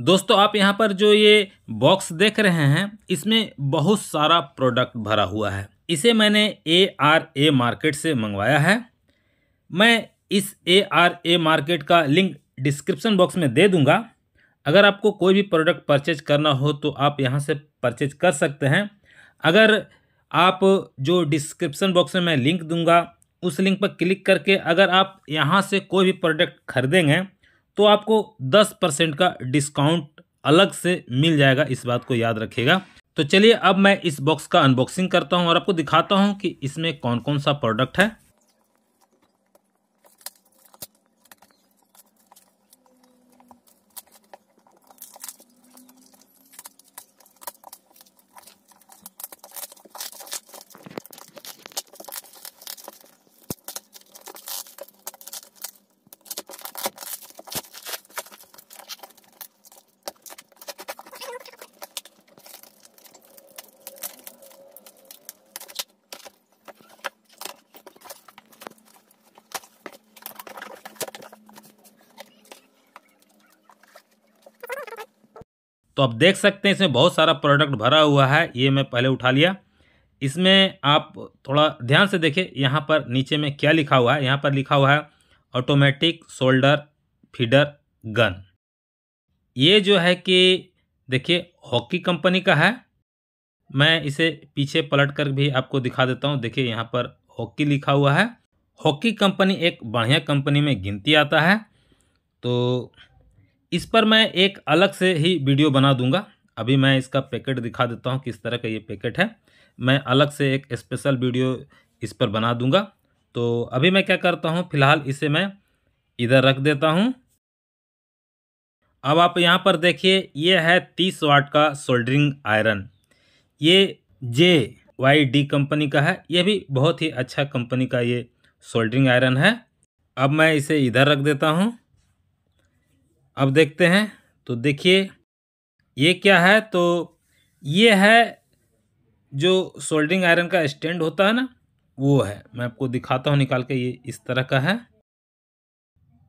दोस्तों आप यहाँ पर जो ये बॉक्स देख रहे हैं इसमें बहुत सारा प्रोडक्ट भरा हुआ है इसे मैंने ए आर ए मार्केट से मंगवाया है मैं इस ए आर ए मार्केट का लिंक डिस्क्रिप्शन बॉक्स में दे दूंगा अगर आपको कोई भी प्रोडक्ट परचेज करना हो तो आप यहाँ से परचेज कर सकते हैं अगर आप जो डिस्क्रिप्शन बॉक्स में मैं लिंक दूंगा उस लिंक पर क्लिक करके अगर आप यहाँ से कोई भी प्रोडक्ट खरीदेंगे तो आपको दस परसेंट का डिस्काउंट अलग से मिल जाएगा इस बात को याद रखेगा तो चलिए अब मैं इस बॉक्स का अनबॉक्सिंग करता हूँ और आपको दिखाता हूँ कि इसमें कौन कौन सा प्रोडक्ट है तो आप देख सकते हैं इसमें बहुत सारा प्रोडक्ट भरा हुआ है ये मैं पहले उठा लिया इसमें आप थोड़ा ध्यान से देखें यहाँ पर नीचे में क्या लिखा हुआ है यहाँ पर लिखा हुआ है ऑटोमेटिक शोल्डर फीडर गन ये जो है कि देखिए हॉकी कंपनी का है मैं इसे पीछे पलट कर भी आपको दिखा देता हूँ देखिए यहाँ पर हॉकी लिखा हुआ है हॉकी कंपनी एक बढ़िया कंपनी में गिनती आता है तो इस पर मैं एक अलग से ही वीडियो बना दूंगा अभी मैं इसका पैकेट दिखा देता हूँ किस तरह का ये पैकेट है मैं अलग से एक स्पेशल वीडियो इस पर बना दूंगा तो अभी मैं क्या करता हूँ फ़िलहाल इसे मैं इधर रख देता हूँ अब आप यहाँ पर देखिए ये है तीस वाट का सोल्डरिंग आयरन ये जे वाई डी कंपनी का है ये भी बहुत ही अच्छा कंपनी का ये सोल्डरिंग आयरन है अब मैं इसे इधर रख देता हूँ अब देखते हैं तो देखिए ये क्या है तो ये है जो सोल्डिंग आयरन का स्टैंड होता है ना वो है मैं आपको दिखाता हूँ निकाल के ये इस तरह का है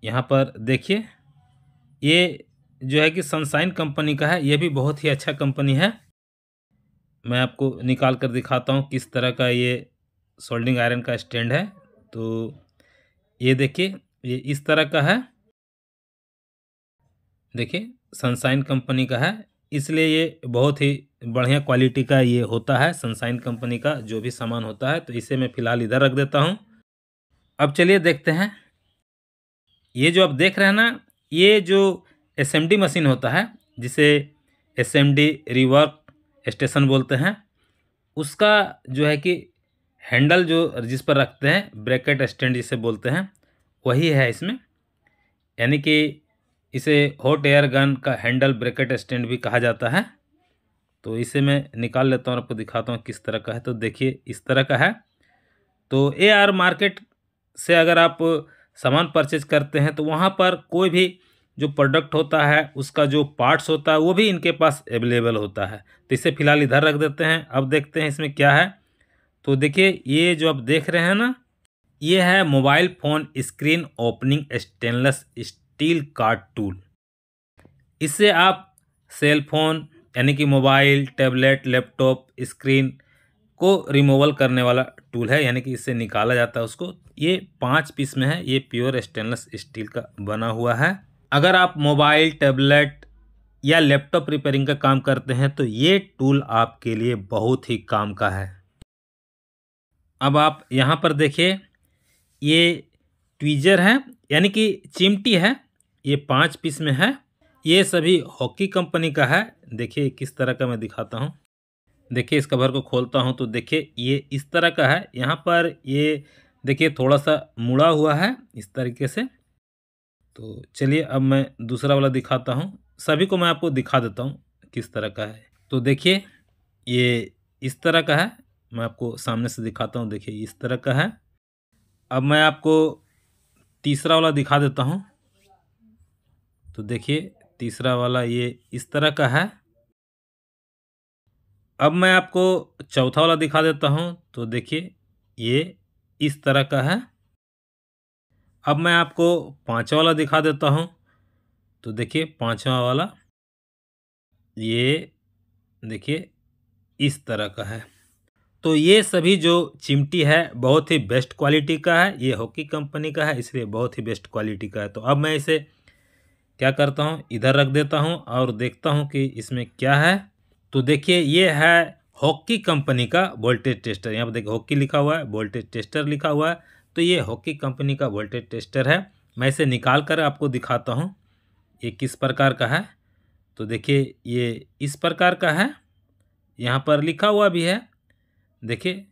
यहाँ पर देखिए ये जो है कि सनसाइन कंपनी का है ये भी बहुत ही अच्छा कंपनी है मैं आपको निकाल कर दिखाता हूँ किस तरह का ये सोल्डिंग आयरन का स्टैंड है तो ये देखिए ये इस तरह का है देखिए सनसाइन कंपनी का है इसलिए ये बहुत ही बढ़िया क्वालिटी का ये होता है सनसाइन कंपनी का जो भी सामान होता है तो इसे मैं फ़िलहाल इधर रख देता हूँ अब चलिए देखते हैं ये जो आप देख रहे हैं ना ये जो एस मशीन होता है जिसे एस एम रिवर्क स्टेशन बोलते हैं उसका जो है कि हैंडल जो जिस पर रखते हैं ब्रैकेट स्टैंड जिसे बोलते हैं वही है इसमें यानी कि इसे हॉट एयर गन का हैंडल ब्रैकेट स्टैंड भी कहा जाता है तो इसे मैं निकाल लेता हूँ आपको दिखाता हूँ किस तरह का है तो देखिए इस तरह का है तो ए आर मार्केट से अगर आप सामान परचेज करते हैं तो वहाँ पर कोई भी जो प्रोडक्ट होता है उसका जो पार्ट्स होता है वो भी इनके पास अवेलेबल होता है तो इसे फ़िलहाल इधर रख देते हैं अब देखते हैं इसमें क्या है तो देखिए ये जो आप देख रहे हैं ना ये है mobile phone screen opening stainless steel card tool इससे आप सेल फोन यानी कि मोबाइल टैबलेट लैपटॉप स्क्रीन को रिमूवल करने वाला टूल है यानी कि इससे निकाला जाता है उसको ये पाँच पीस में है ये प्योर स्टेनलेस स्टील का बना हुआ है अगर आप मोबाइल टैबलेट या लैपटॉप रिपेयरिंग का काम करते हैं तो ये टूल आपके लिए बहुत ही काम का है अब आप यहाँ पर देखिए ये ट्वीजर है यानी कि चिमटी है ये पाँच पीस में है ये सभी हॉकी कंपनी का है देखिए किस तरह का मैं दिखाता हूँ देखिए इस कवर को खोलता हूँ तो देखिए ये इस तरह का है यहाँ पर ये देखिए थोड़ा सा मुड़ा हुआ है इस तरीके से तो चलिए अब मैं दूसरा वाला दिखाता हूँ सभी को मैं आपको दिखा देता हूँ किस तरह का है तो देखिए ये इस तरह का है मैं आपको सामने से दिखाता हूँ देखिए इस तरह का है अब मैं आपको तीसरा वाला दिखा देता हूँ तो देखिए तीसरा वाला ये इस तरह का है अब मैं आपको चौथा वाला दिखा देता हूँ तो देखिए ये इस तरह का है अब मैं आपको पाँचवा वाला दिखा देता हूँ तो देखिए पाँचवा वाला ये देखिए इस तरह का है तो ये सभी जो चिमटी है बहुत ही बेस्ट क्वालिटी का है ये हॉकी कंपनी का है इसलिए बहुत ही बेस्ट क्वालिटी का है तो अब मैं इसे क्या करता हूँ इधर रख देता हूँ और देखता हूँ कि इसमें क्या है तो देखिए ये है हॉकी कंपनी का वोल्टेज टेस्टर यहाँ पर देखिए हॉकी लिखा हुआ है वोल्टेज टेस्टर लिखा हुआ है तो ये हॉकी कंपनी का वोल्टेज टेस्टर है मैं इसे निकाल कर आपको दिखाता हूँ ये किस प्रकार का है तो देखिए ये इस प्रकार का है यहाँ पर लिखा हुआ भी है देखिए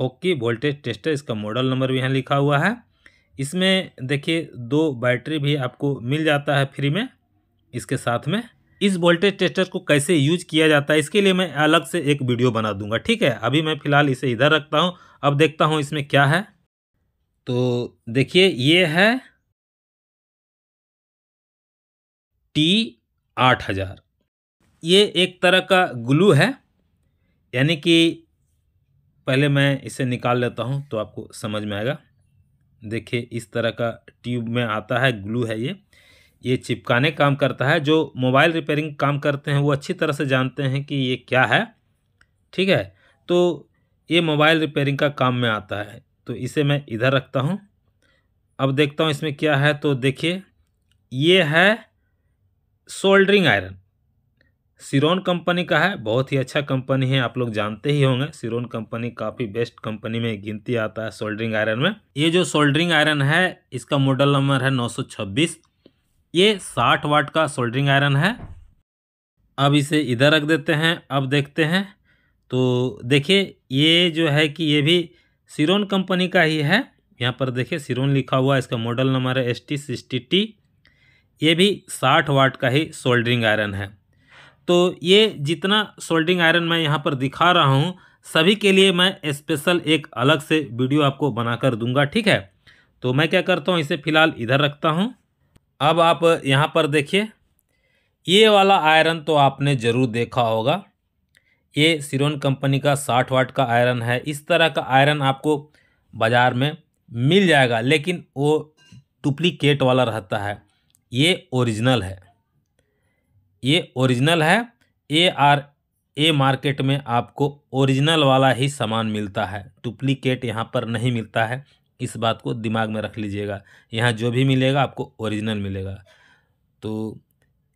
हॉकी वोल्टेज टेस्टर इसका मॉडल नंबर भी यहाँ लिखा हुआ है इसमें देखिए दो बैटरी भी आपको मिल जाता है फ्री में इसके साथ में इस वोल्टेज टेस्टर को कैसे यूज किया जाता है इसके लिए मैं अलग से एक वीडियो बना दूंगा ठीक है अभी मैं फ़िलहाल इसे इधर रखता हूँ अब देखता हूँ इसमें क्या है तो देखिए ये है टी आठ हज़ार ये एक तरह का ग्लू है यानी कि पहले मैं इसे निकाल लेता हूँ तो आपको समझ में आएगा देखिए इस तरह का ट्यूब में आता है ग्लू है ये ये चिपकाने काम करता है जो मोबाइल रिपेयरिंग काम करते हैं वो अच्छी तरह से जानते हैं कि ये क्या है ठीक है तो ये मोबाइल रिपेयरिंग का काम में आता है तो इसे मैं इधर रखता हूँ अब देखता हूँ इसमें क्या है तो देखिए ये है सोल्डरिंग आयरन सिरोन कंपनी का है बहुत ही अच्छा कंपनी है आप लोग जानते ही होंगे सिरोन कंपनी काफ़ी बेस्ट कंपनी में गिनती आता है सोल्डरिंग आयरन में ये जो सोल्डरिंग आयरन है इसका मॉडल नंबर है 926 ये 60 वाट का सोल्डरिंग आयरन है अब इसे इधर रख देते हैं अब देखते हैं तो देखिए ये जो है कि ये भी सिरोन कंपनी का ही है यहाँ पर देखिए सिरोन लिखा हुआ इसका मॉडल नंबर है एस टी सिक्सटी टी ये भी साठ वाट का ही सोल्डरिंग आयरन है तो ये जितना सोल्डिंग आयरन मैं यहाँ पर दिखा रहा हूँ सभी के लिए मैं स्पेशल एक अलग से वीडियो आपको बना कर दूंगा ठीक है तो मैं क्या करता हूँ इसे फ़िलहाल इधर रखता हूँ अब आप यहाँ पर देखिए ये वाला आयरन तो आपने ज़रूर देखा होगा ये सिरोन कंपनी का साठ वाट का आयरन है इस तरह का आयरन आपको बाज़ार में मिल जाएगा लेकिन वो डुप्लीकेट वाला रहता है ये ओरिजिनल है ये ओरिजिनल है ए आर ए मार्केट में आपको ओरिजिनल वाला ही सामान मिलता है डुप्लीकेट यहाँ पर नहीं मिलता है इस बात को दिमाग में रख लीजिएगा यहाँ जो भी मिलेगा आपको ओरिजिनल मिलेगा तो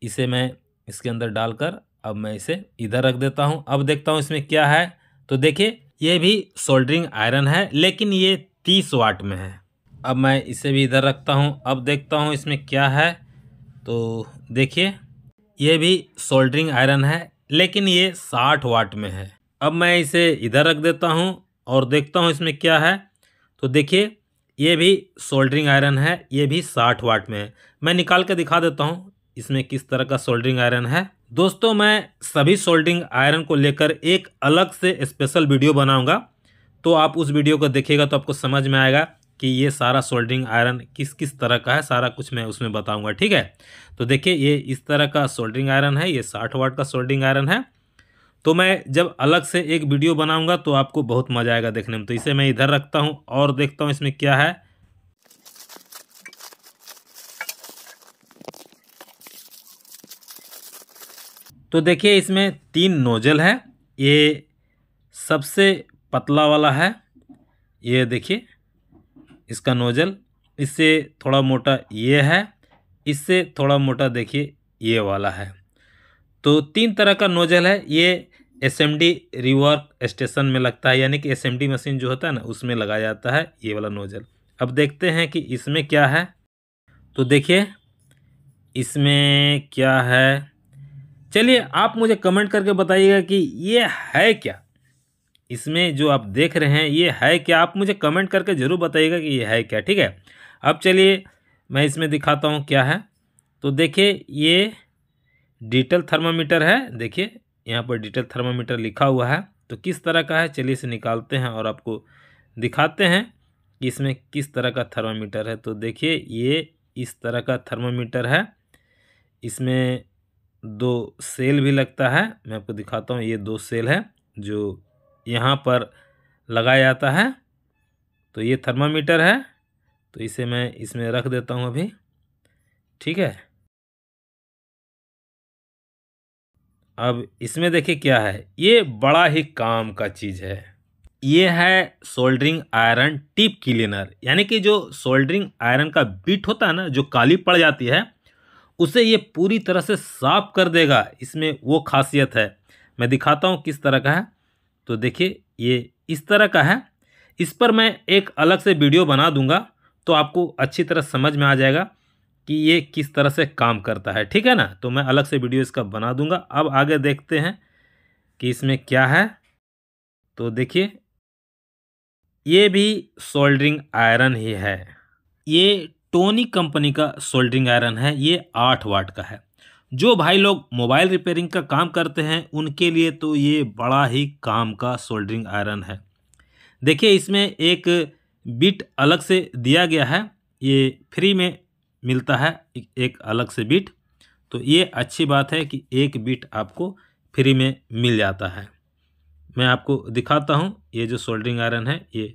इसे मैं इसके अंदर डालकर अब मैं इसे इधर रख देता हूँ अब देखता हूँ इसमें क्या है तो देखिए ये भी सोल्डरिंग आयरन है लेकिन ये तीस वाट में है अब मैं इसे भी इधर रखता हूँ अब देखता हूँ इसमें क्या है तो देखिए ये भी सोल्डरिंग आयरन है लेकिन ये साठ वाट में है अब मैं इसे इधर रख देता हूँ और देखता हूँ इसमें क्या है तो देखिए ये भी सोल्डरिंग आयरन है ये भी साठ वाट में है मैं निकाल के दिखा देता हूँ इसमें किस तरह का सोल्डरिंग आयरन है दोस्तों मैं सभी सोल्डरिंग आयरन को लेकर एक अलग से स्पेशल वीडियो बनाऊंगा तो आप उस वीडियो को देखिएगा तो आपको समझ में आएगा कि ये सारा सोल्डरिंग आयरन किस किस तरह का है सारा कुछ मैं उसमें बताऊंगा ठीक है तो देखिए ये इस तरह का सोल्डरिंग आयरन है ये साठ वाट का सोल्डरिंग आयरन है तो मैं जब अलग से एक वीडियो बनाऊंगा तो आपको बहुत मज़ा आएगा देखने में तो इसे मैं इधर रखता हूँ और देखता हूँ इसमें क्या है तो देखिए इसमें तीन नोजल है ये सबसे पतला वाला है ये देखिए इसका नोज़ल इससे थोड़ा मोटा ये है इससे थोड़ा मोटा देखिए ये वाला है तो तीन तरह का नोजल है ये S M D rework station में लगता है यानी कि एस एम डी मशीन जो होता है ना उसमें लगाया जाता है ये वाला नोजल अब देखते हैं कि इसमें क्या है तो देखिए इसमें क्या है चलिए आप मुझे कमेंट करके बताइएगा कि ये है क्या इसमें जो आप देख रहे हैं ये है क्या आप मुझे कमेंट करके ज़रूर बताइएगा कि ये है क्या ठीक है अब चलिए मैं इसमें दिखाता हूँ क्या है तो देखिए ये डिजिटल थर्मामीटर है देखिए यहाँ पर डिटल थर्मामीटर लिखा हुआ है तो किस तरह का है चलिए इसे निकालते हैं और आपको दिखाते हैं कि इसमें किस तरह का थर्मामीटर है तो देखिए ये इस तरह का थर्मामीटर है इसमें दो सेल भी लगता है मैं आपको दिखाता हूँ ये दो सेल है जो यहाँ पर लगाया जाता है तो ये थर्मामीटर है तो इसे मैं इसमें रख देता हूँ अभी ठीक है अब इसमें देखिए क्या है ये बड़ा ही काम का चीज़ है ये है सोल्डरिंग आयरन टिप क्लीनर यानी कि जो सोल्डरिंग आयरन का बीट होता है ना जो काली पड़ जाती है उसे ये पूरी तरह से साफ कर देगा इसमें वो खासियत है मैं दिखाता हूँ किस तरह का है तो देखिए ये इस तरह का है इस पर मैं एक अलग से वीडियो बना दूंगा तो आपको अच्छी तरह समझ में आ जाएगा कि ये किस तरह से काम करता है ठीक है ना तो मैं अलग से वीडियो इसका बना दूंगा अब आगे देखते हैं कि इसमें क्या है तो देखिए ये भी सोल्डरिंग आयरन ही है ये टोनी कंपनी का सोल्डरिंग आयरन है ये आठ वाट का है जो भाई लोग मोबाइल रिपेयरिंग का काम करते हैं उनके लिए तो ये बड़ा ही काम का सोल्डरिंग आयरन है देखिए इसमें एक बिट अलग से दिया गया है ये फ्री में मिलता है एक अलग से बिट तो ये अच्छी बात है कि एक बिट आपको फ्री में मिल जाता है मैं आपको दिखाता हूँ ये जो सोल्डरिंग आयरन है ये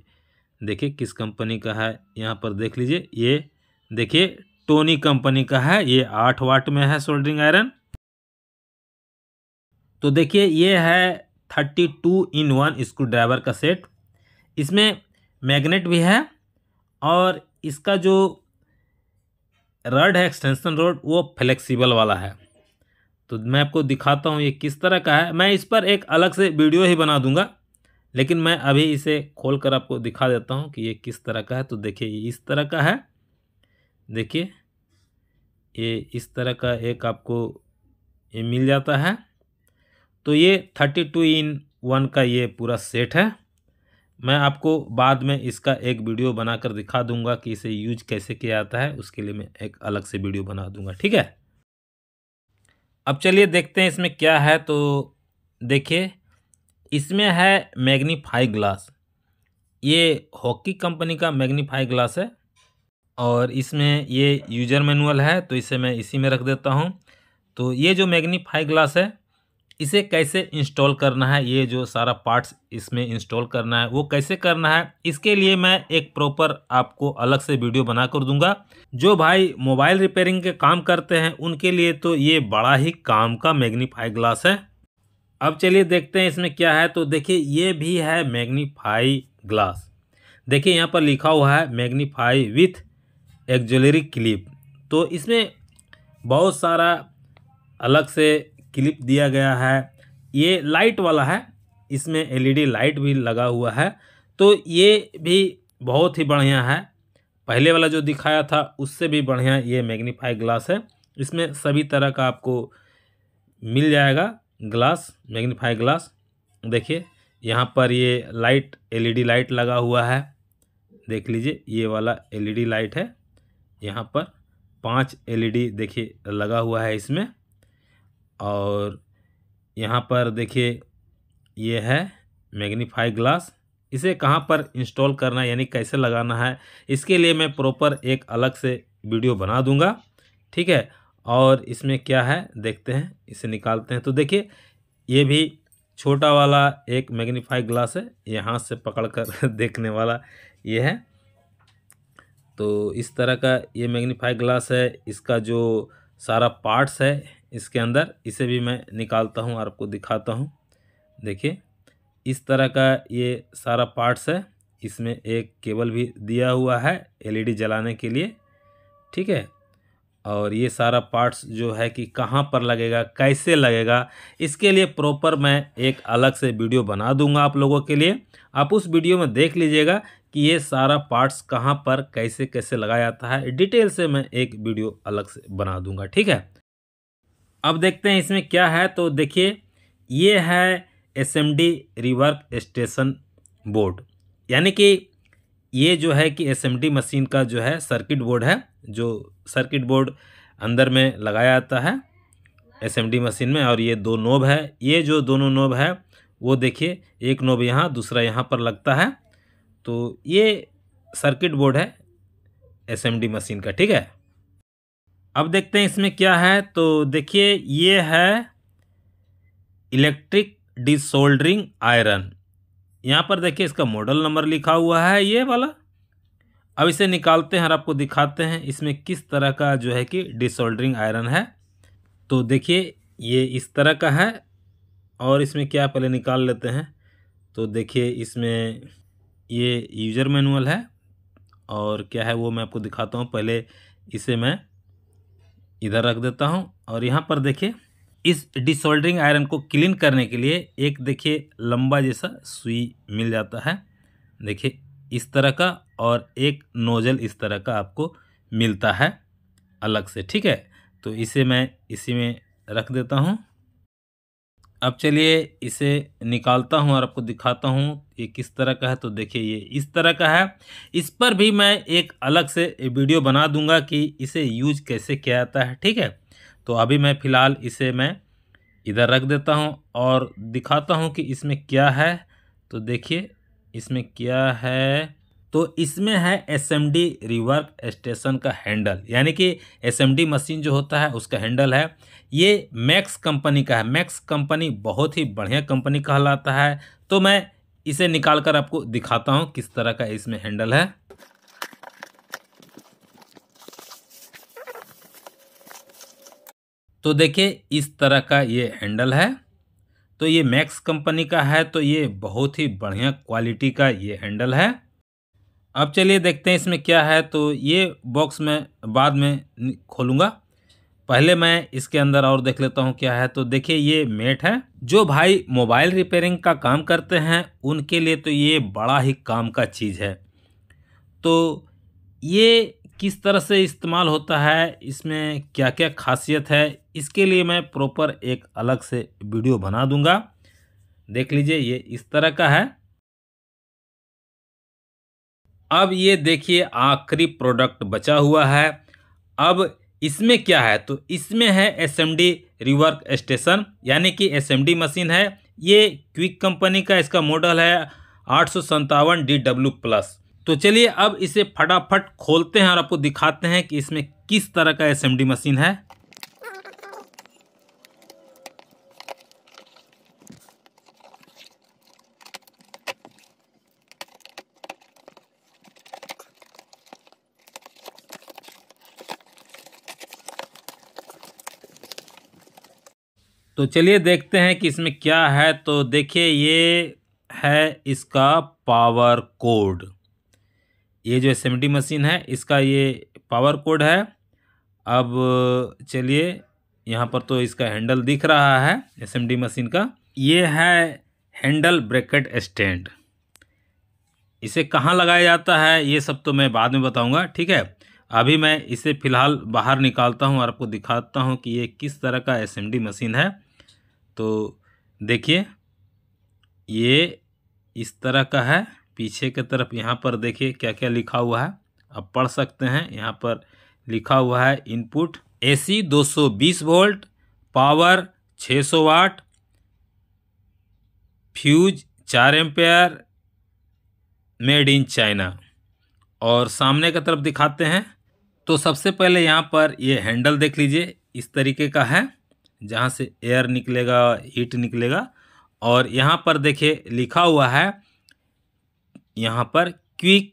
देखिए किस कंपनी का है यहाँ पर देख लीजिए ये देखिए टोनी कंपनी का है ये आठ वाट में है सोल्डरिंग आयरन तो देखिए ये है thirty two in one screwdriver का सेट इसमें मैग्नेट भी है और इसका जो रड है एक्सटेंशन रोड वो फ्लेक्सिबल वाला है तो मैं आपको दिखाता हूँ ये किस तरह का है मैं इस पर एक अलग से वीडियो ही बना दूंगा लेकिन मैं अभी इसे खोल कर आपको दिखा देता हूँ कि ये किस तरह का है तो देखिए ये इस तरह का है देखिए ये इस तरह का एक आपको ये मिल जाता है तो ये थर्टी टू इन वन का ये पूरा सेट है मैं आपको बाद में इसका एक वीडियो बनाकर दिखा दूंगा कि इसे यूज कैसे किया जाता है उसके लिए मैं एक अलग से वीडियो बना दूंगा ठीक है अब चलिए देखते हैं इसमें क्या है तो देखिए इसमें है मैग्नीफाई ग्लास ये हॉकी कंपनी का मैग्नीफाई ग्लास है और इसमें ये यूजर मैनुअल है तो इसे मैं इसी में रख देता हूँ तो ये जो मैग्नीफाई ग्लास है इसे कैसे इंस्टॉल करना है ये जो सारा पार्ट्स इसमें इंस्टॉल करना है वो कैसे करना है इसके लिए मैं एक प्रॉपर आपको अलग से वीडियो बना कर दूंगा जो भाई मोबाइल रिपेयरिंग के काम करते हैं उनके लिए तो ये बड़ा ही काम का मैग्नीफाई ग्लास है अब चलिए देखते हैं इसमें क्या है तो देखिए ये भी है मैग्नीफाई ग्लास देखिए यहाँ पर लिखा हुआ है मैग्नीफाई विथ एक्जोलरी क्लिप तो इसमें बहुत सारा अलग से क्लिप दिया गया है ये लाइट वाला है इसमें एलईडी लाइट भी लगा हुआ है तो ये भी बहुत ही बढ़िया है पहले वाला जो दिखाया था उससे भी बढ़िया ये मैग्नीफाई ग्लास है इसमें सभी तरह का आपको मिल जाएगा ग्लास मैग्नीफाई ग्लास देखिए यहाँ पर ये लाइट एलईडी लाइट लगा हुआ है देख लीजिए ये वाला एलईडी लाइट है यहाँ पर पांच एलईडी देखिए लगा हुआ है इसमें और यहाँ पर देखिए ये है मैग्नीफाई ग्लास इसे कहाँ पर इंस्टॉल करना है यानी कैसे लगाना है इसके लिए मैं प्रॉपर एक अलग से वीडियो बना दूंगा ठीक है और इसमें क्या है देखते हैं इसे निकालते हैं तो देखिए ये भी छोटा वाला एक मैग्नीफाई ग्लास है यहाँ से पकड़ कर देखने वाला ये है तो इस तरह का ये मैग्नीफाई ग्लास है इसका जो सारा पार्ट्स है इसके अंदर इसे भी मैं निकालता हूँ और आपको दिखाता हूँ देखिए इस तरह का ये सारा पार्ट्स है इसमें एक केबल भी दिया हुआ है एलईडी जलाने के लिए ठीक है और ये सारा पार्ट्स जो है कि कहाँ पर लगेगा कैसे लगेगा इसके लिए प्रॉपर मैं एक अलग से वीडियो बना दूंगा आप लोगों के लिए आप उस वीडियो में देख लीजिएगा कि ये सारा पार्ट्स कहाँ पर कैसे कैसे लगाया जाता है डिटेल से मैं एक वीडियो अलग से बना दूंगा ठीक है अब देखते हैं इसमें क्या है तो देखिए ये है S M D rework station board यानी कि ये जो है कि एस एम डी मशीन का जो है सर्किट बोर्ड है जो सर्किट बोर्ड अंदर में लगाया जाता है एस एम डी मशीन में और ये दो नोब है ये जो दोनों नोब है वो देखिए एक नोब यहाँ दूसरा यहाँ पर लगता है तो ये सर्किट बोर्ड है एसएमडी मशीन का ठीक है अब देखते हैं इसमें क्या है तो देखिए ये है इलेक्ट्रिक डिसोल्डरिंग आयरन यहाँ पर देखिए इसका मॉडल नंबर लिखा हुआ है ये वाला अब इसे निकालते हैं और आपको दिखाते हैं इसमें किस तरह का जो है कि डिसोल्डरिंग आयरन है तो देखिए ये इस तरह का है और इसमें क्या पहले निकाल लेते हैं तो देखिए इसमें ये यूज़र मैनुअल है और क्या है वो मैं आपको दिखाता हूँ पहले इसे मैं इधर रख देता हूँ और यहाँ पर देखिए इस डिसोल्डरिंग आयरन को क्लीन करने के लिए एक देखिए लंबा जैसा सुई मिल जाता है देखिए इस तरह का और एक नोज़ल इस तरह का आपको मिलता है अलग से ठीक है तो इसे मैं इसी में रख देता हूँ अब चलिए इसे निकालता हूँ और आपको दिखाता हूँ ये किस तरह का है तो देखिए ये इस तरह का है इस पर भी मैं एक अलग से वीडियो बना दूंगा कि इसे यूज कैसे किया जाता है ठीक है तो अभी मैं फ़िलहाल इसे मैं इधर रख देता हूँ और दिखाता हूँ कि इसमें क्या है तो देखिए इसमें क्या है तो इसमें है S M D rework station का हैंडल यानी कि एस एम डी मशीन जो होता है उसका हैंडल है ये मैक्स कंपनी का है मैक्स कंपनी बहुत ही बढ़िया कंपनी कहलाता है तो मैं इसे निकाल कर आपको दिखाता हूँ किस तरह का इसमें हैंडल है तो देखिए इस तरह का ये हैंडल है तो ये मैक्स कंपनी का है तो ये बहुत ही बढ़िया क्वालिटी का ये हैंडल है अब चलिए देखते हैं इसमें क्या है तो ये बॉक्स में बाद में खोलूँगा पहले मैं इसके अंदर और देख लेता हूँ क्या है तो देखिए ये मेट है जो भाई मोबाइल रिपेयरिंग का काम करते हैं उनके लिए तो ये बड़ा ही काम का चीज़ है तो ये किस तरह से इस्तेमाल होता है इसमें क्या क्या खासियत है इसके लिए मैं प्रॉपर एक अलग से वीडियो बना दूँगा देख लीजिए ये इस तरह का है अब ये देखिए आखिरी प्रोडक्ट बचा हुआ है अब इसमें क्या है तो इसमें है S M D rework station यानी कि एस एम डी मशीन है ये क्विक कंपनी का इसका मॉडल है आठ सौ संतावन डी डब्ल्यू प्लस तो चलिए अब इसे फटाफट खोलते हैं और आपको दिखाते हैं कि इसमें किस तरह का एस एम डी मशीन है तो चलिए देखते हैं कि इसमें क्या है तो देखिए ये है इसका पावर कोड ये जो एस मशीन है इसका ये पावर कोड है अब चलिए यहाँ पर तो इसका हैंडल दिख रहा है एस मशीन का ये है हैंडल ब्रैकेट स्टैंड इसे कहाँ लगाया जाता है ये सब तो मैं बाद में बताऊँगा ठीक है अभी मैं इसे फ़िलहाल बाहर निकालता हूँ और आपको दिखाता हूँ कि ये किस तरह का एस मशीन है तो देखिए ये इस तरह का है पीछे के तरफ यहाँ पर देखिए क्या क्या लिखा हुआ है आप पढ़ सकते हैं यहाँ पर लिखा हुआ है input AC 220 volt power 600 watt fuse चार एम्पेयर मेड इन चाइना और सामने की तरफ दिखाते हैं तो सबसे पहले यहाँ पर ये हैंडल देख लीजिए इस तरीके का है जहाँ से एयर निकलेगा हीट निकलेगा और यहाँ पर देखिए लिखा हुआ है यहाँ पर क्विक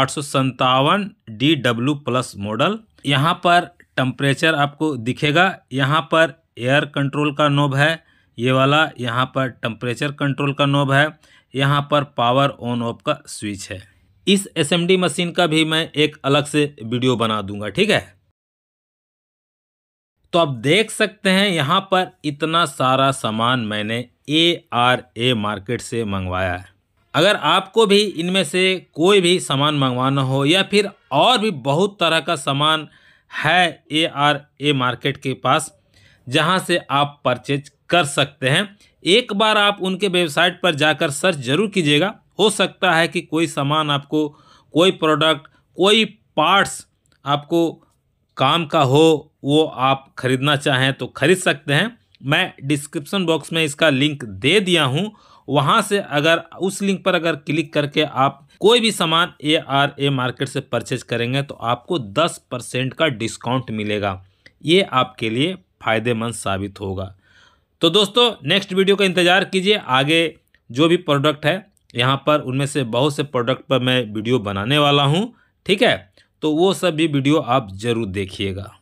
आठ सौ संतावन डी डब्ल्यू प्लस मॉडल यहाँ पर टम्परेचर आपको दिखेगा यहाँ पर एयर कंट्रोल का नोब है ये वाला यहाँ पर टम्परेचर कंट्रोल का नोब है यहाँ पर पावर ऑन ऑफ का स्विच है इस एस मशीन का भी मैं एक अलग से वीडियो बना दूंगा ठीक है तो आप देख सकते हैं यहाँ पर इतना सारा सामान मैंने ए आर ए मार्केट से मंगवाया है अगर आपको भी इनमें से कोई भी सामान मंगवाना हो या फिर और भी बहुत तरह का सामान है ए आर ए मार्केट के पास जहाँ से आप परचेज कर सकते हैं एक बार आप उनके वेबसाइट पर जाकर सर्च जरूर कीजिएगा हो सकता है कि कोई सामान आपको कोई प्रोडक्ट कोई पार्ट्स आपको काम का हो वो आप ख़रीदना चाहें तो ख़रीद सकते हैं मैं डिस्क्रिप्सन बॉक्स में इसका लिंक दे दिया हूँ वहाँ से अगर उस लिंक पर अगर क्लिक करके आप कोई भी सामान ए आर ए मार्केट से परचेज करेंगे तो आपको दस परसेंट का डिस्काउंट मिलेगा ये आपके लिए फ़ायदेमंद साबित होगा तो दोस्तों नेक्स्ट वीडियो का इंतज़ार कीजिए आगे जो भी प्रोडक्ट है यहाँ पर उनमें से बहुत से प्रोडक्ट पर मैं वीडियो बनाने वाला हूँ ठीक है तो वो सब भी वीडियो आप ज़रूर देखिएगा